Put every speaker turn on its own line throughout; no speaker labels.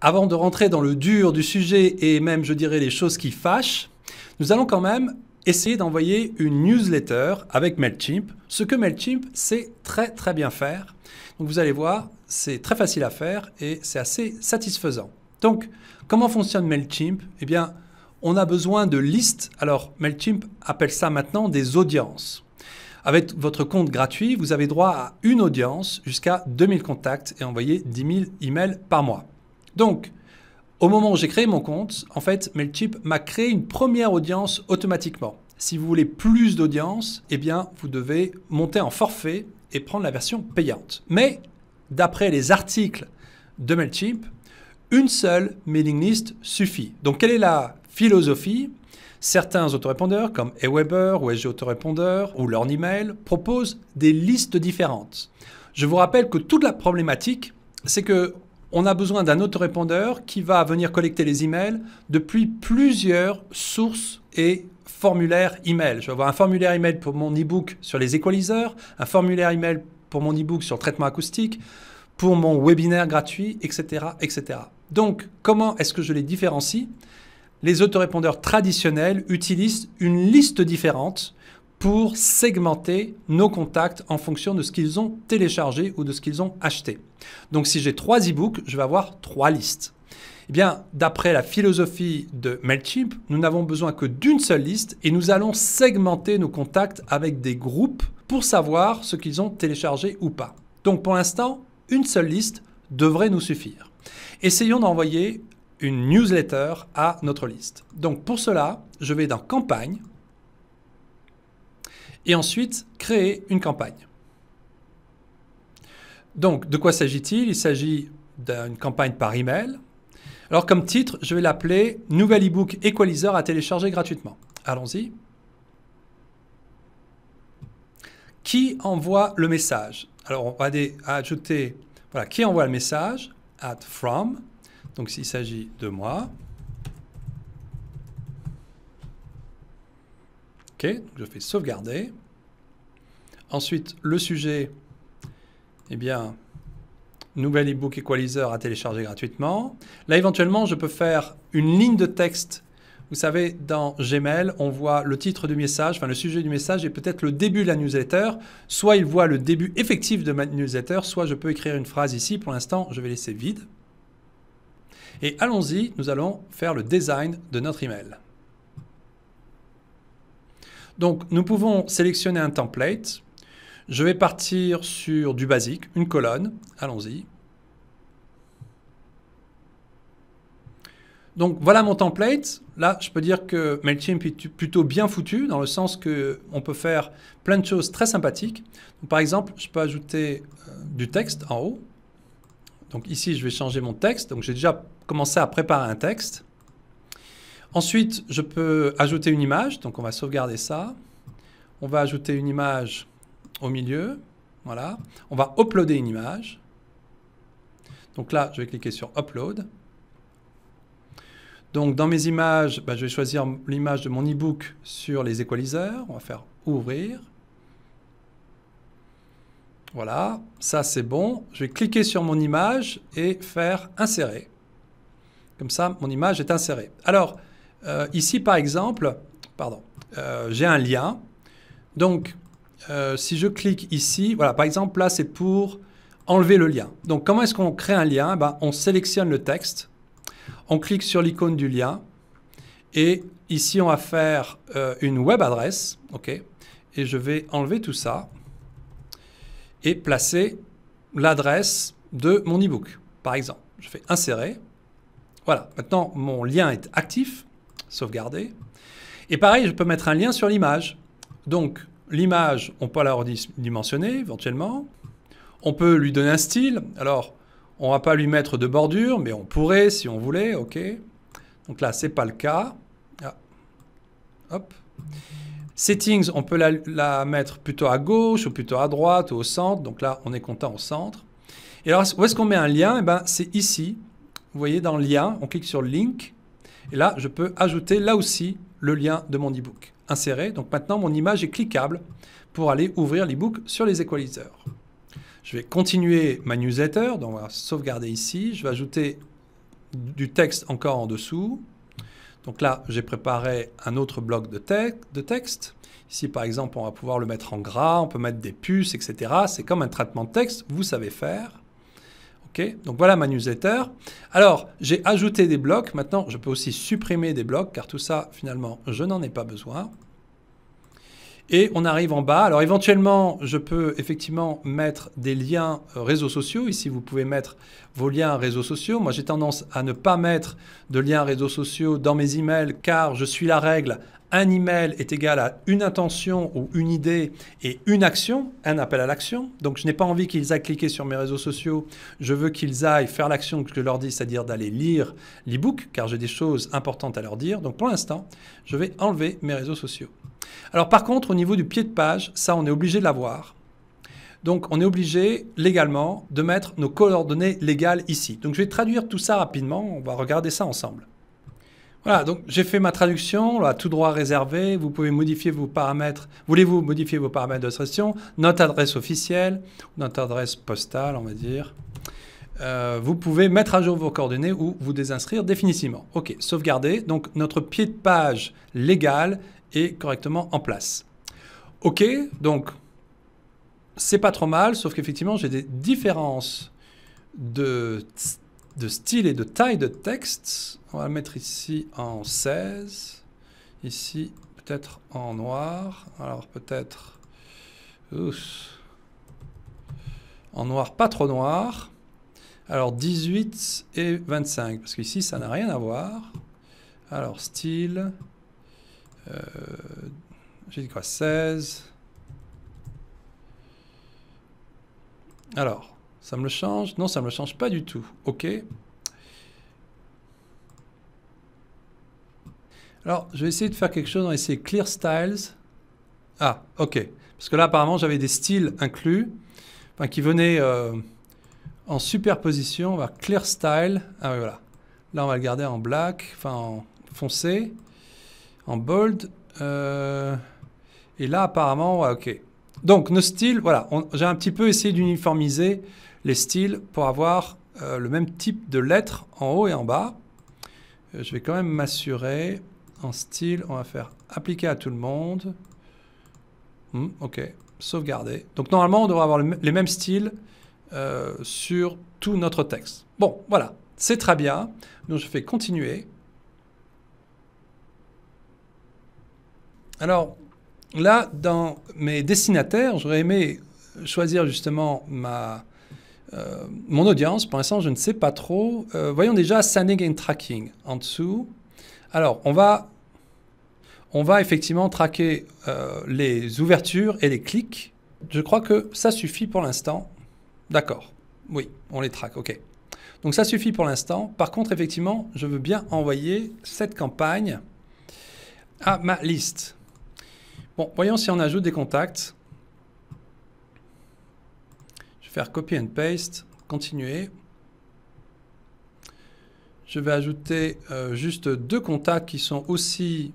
Avant de rentrer dans le dur du sujet et même, je dirais, les choses qui fâchent, nous allons quand même essayer d'envoyer une newsletter avec Mailchimp. Ce que Mailchimp sait très très bien faire. Donc vous allez voir, c'est très facile à faire et c'est assez satisfaisant. Donc, comment fonctionne Mailchimp Eh bien, on a besoin de listes. Alors, Mailchimp appelle ça maintenant des audiences. Avec votre compte gratuit, vous avez droit à une audience jusqu'à 2000 contacts et envoyer 10 000 emails par mois. Donc, au moment où j'ai créé mon compte, en fait, Mailchimp m'a créé une première audience automatiquement. Si vous voulez plus d'audience, eh bien, vous devez monter en forfait et prendre la version payante. Mais, d'après les articles de Mailchimp, une seule mailing list suffit. Donc, quelle est la philosophie Certains autorépondeurs, comme Aweber ou SG Autorépondeur ou leur Email, proposent des listes différentes. Je vous rappelle que toute la problématique, c'est que on a besoin d'un autorépondeur qui va venir collecter les emails depuis plusieurs sources et formulaires email. Je vais avoir un formulaire email pour mon e-book sur les équaliseurs, un formulaire email pour mon e-book sur le traitement acoustique, pour mon webinaire gratuit, etc. etc. Donc, comment est-ce que je les différencie Les autorépondeurs traditionnels utilisent une liste différente pour segmenter nos contacts en fonction de ce qu'ils ont téléchargé ou de ce qu'ils ont acheté. Donc si j'ai trois e-books, je vais avoir trois listes. Eh bien, d'après la philosophie de Mailchimp, nous n'avons besoin que d'une seule liste et nous allons segmenter nos contacts avec des groupes pour savoir ce qu'ils ont téléchargé ou pas. Donc pour l'instant, une seule liste devrait nous suffire. Essayons d'envoyer une newsletter à notre liste. Donc pour cela, je vais dans Campagne, et ensuite créer une campagne. Donc, de quoi s'agit-il Il, s'agit d'une campagne par email. Alors, comme titre, je vais l'appeler Nouvel book Equalizer à télécharger gratuitement. Allons-y. Qui envoie le message Alors, on va ajouter voilà, qui envoie le message at from. Donc, s'il s'agit de moi, OK, je fais sauvegarder. Ensuite, le sujet, eh bien, nouvel ebook Equalizer à télécharger gratuitement. Là, éventuellement, je peux faire une ligne de texte. Vous savez, dans Gmail, on voit le titre du message, enfin le sujet du message et peut-être le début de la newsletter. Soit il voit le début effectif de ma newsletter, soit je peux écrire une phrase ici. Pour l'instant, je vais laisser vide. Et allons-y, nous allons faire le design de notre email. Donc nous pouvons sélectionner un template. Je vais partir sur du basique, une colonne. Allons-y. Donc voilà mon template. Là, je peux dire que Mailchimp est plutôt bien foutu dans le sens qu'on euh, peut faire plein de choses très sympathiques. par exemple, je peux ajouter euh, du texte en haut. Donc ici, je vais changer mon texte. Donc j'ai déjà commencé à préparer un texte. Ensuite, je peux ajouter une image, donc on va sauvegarder ça. On va ajouter une image au milieu, voilà. On va uploader une image. Donc là, je vais cliquer sur Upload. Donc dans mes images, bah, je vais choisir l'image de mon e-book sur les équaliseurs. On va faire Ouvrir. Voilà, ça c'est bon. Je vais cliquer sur mon image et faire Insérer. Comme ça, mon image est insérée. Alors, euh, ici, par exemple, pardon, euh, j'ai un lien. Donc, euh, si je clique ici, voilà, par exemple, là, c'est pour enlever le lien. Donc, comment est-ce qu'on crée un lien eh ben, On sélectionne le texte, on clique sur l'icône du lien, et ici, on va faire une web adresse, OK Et je vais enlever tout ça et placer l'adresse de mon e-book. par exemple. Je fais insérer. Voilà, maintenant mon lien est actif sauvegarder. Et pareil, je peux mettre un lien sur l'image. Donc, l'image, on peut la redimensionner éventuellement. On peut lui donner un style. Alors, on ne va pas lui mettre de bordure, mais on pourrait si on voulait, ok. Donc là, ce n'est pas le cas. Ah. Hop. Settings, on peut la, mettre plutôt à gauche ou plutôt à droite ou au centre. Donc là, on est content au centre. Et alors, où est-ce qu'on met un lien et eh ben, C'est ici. Vous voyez, dans le lien, on clique sur Link. Et là, je peux ajouter là aussi le lien de mon e-book inséré. Donc maintenant, mon image est cliquable pour aller ouvrir l'e-book sur les equalizers. Je vais continuer ma newsletter, donc on va sauvegarder ici. Je vais ajouter du texte encore en dessous. Donc là, j'ai préparé un autre bloc de, de, texte. Ici, par exemple, on va pouvoir le mettre en gras, on peut mettre des puces, etc. C'est comme un traitement de texte, vous savez faire. Donc voilà ma newsletter. Alors, j'ai ajouté des blocs. Maintenant, je peux aussi supprimer des blocs car tout ça, finalement, je n'en ai pas besoin. Et on arrive en bas. Alors éventuellement, je peux effectivement mettre des liens euh, réseaux sociaux. Ici, vous pouvez mettre vos liens réseaux sociaux. Moi, j'ai tendance à ne pas mettre de liens réseaux sociaux dans mes emails car je suis la règle. Un email est égal à une intention ou une idée et une action, un appel à l'action. Donc, je n'ai pas envie qu'ils aillent cliquer sur mes réseaux sociaux. Je veux qu'ils aillent faire l'action que je leur dis, c'est-à-dire d'aller lire l'ebook car j'ai des choses importantes à leur dire. Donc, pour l'instant, je vais enlever mes réseaux sociaux. Alors par contre, au niveau du pied de page, ça, on est obligé de l'avoir. Donc on est obligé légalement de mettre nos coordonnées légales ici. Donc je vais traduire tout ça rapidement, on va regarder ça ensemble. Voilà, donc j'ai fait ma traduction, l'a tout droit réservé, vous pouvez modifier vos paramètres, voulez-vous modifier vos paramètres d'inscription notre adresse officielle, notre adresse postale, on va dire. Euh, vous pouvez mettre à jour vos coordonnées ou vous désinscrire définitivement. Ok, sauvegarder, donc notre pied de page légal et correctement en place. Ok, donc c'est pas trop mal, sauf qu'effectivement j'ai des différences de, de, style et de taille de texte. On va le mettre ici en 16, ici peut-être en noir, alors peut-être en noir, pas trop noir. Alors 18 et 25, parce qu'ici ça n'a rien à voir. Alors style, euh, j'ai dit quoi 16. Alors, ça me le change Non, ça me le change pas du tout. Ok. Alors, je vais essayer de faire quelque chose. On va essayer Clear Styles. Ah, ok. Parce que là, apparemment, j'avais des styles inclus enfin, qui venaient euh, en superposition. On va Clear Style. Ah oui, voilà. Là, on va le garder en black, enfin en foncé en bold. Euh, et là, apparemment, ok. Donc, nos styles, voilà, j'ai un petit peu essayé d'uniformiser les styles pour avoir euh, le même type de lettres en haut et en bas. Euh, je vais quand même m'assurer. En style, on va faire appliquer à tout le monde. Hmm, ok, sauvegarder. Donc, normalement, on devrait avoir les mêmes styles sur tout notre texte. Bon, voilà, c'est très bien. Donc, je fais continuer. Alors là, dans mes destinataires, j'aurais aimé choisir justement euh, mon audience. Pour l'instant, je ne sais pas trop. Euh, voyons déjà Sending and Tracking en dessous. Alors, on va, on va effectivement traquer euh, les ouvertures et les clics. Je crois que ça suffit pour l'instant. D'accord. Oui, on les traque. OK. Donc ça suffit pour l'instant. Par contre, effectivement, je veux bien envoyer cette campagne à ma liste. Bon, voyons si on ajoute des contacts. Je vais faire copy and paste, continuer. Je vais ajouter euh, juste deux contacts qui sont aussi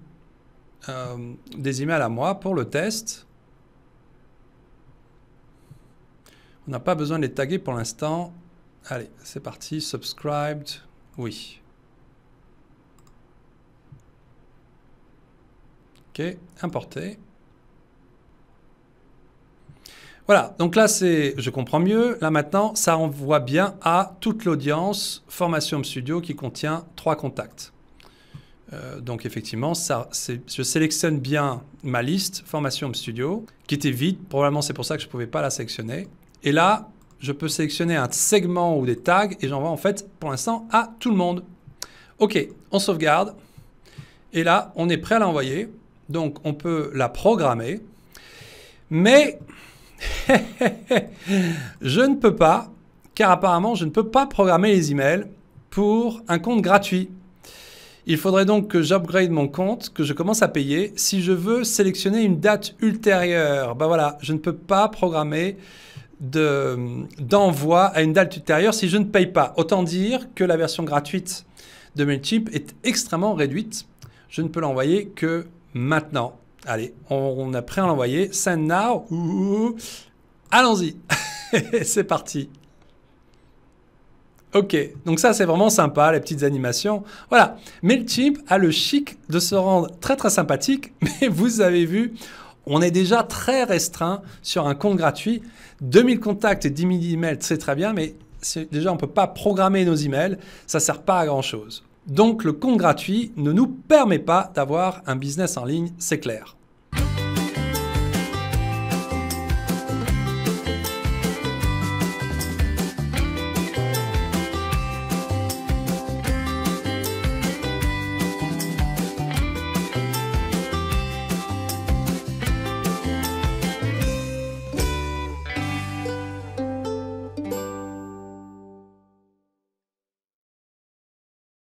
euh, des emails à moi pour le test. On n'a pas besoin de les taguer pour l'instant. Allez, c'est parti. Subscribed. Oui. OK. Importer. Voilà, donc là, c'est, je comprends mieux. Là maintenant, ça envoie bien à toute l'audience Formation Studio qui contient trois contacts. Euh, donc effectivement, ça, je sélectionne bien ma liste Formation Studio qui était vide. Probablement, c'est pour ça que je ne pouvais pas la sélectionner. Et là, je peux sélectionner un segment ou des tags et j'envoie en fait pour l'instant à tout le monde. OK, on sauvegarde. Et là, on est prêt à l'envoyer. Donc, on peut la programmer. Mais je ne peux pas, car apparemment, je ne peux pas programmer les emails pour un compte gratuit. Il faudrait donc que j'upgrade mon compte, que je commence à payer. Si je veux sélectionner une date ultérieure, ben voilà, je ne peux pas programmer d'envoi à une date ultérieure si je ne paye pas. Autant dire que la version gratuite de MailChimp est extrêmement réduite. Je ne peux l'envoyer que maintenant. Allez, on, a prêt à l'envoyer. Send now. Allons-y. c'est parti. Ok, donc ça c'est vraiment sympa, les petites animations. Voilà, MailChimp a le chic de se rendre très très sympathique, mais vous avez vu, on est déjà très restreint sur un compte gratuit. 2000 contacts et 10 000 emails, c'est très bien, mais déjà on ne peut pas programmer nos emails, ça ne sert pas à grand chose. Donc le compte gratuit ne nous permet pas d'avoir un business en ligne, c'est clair.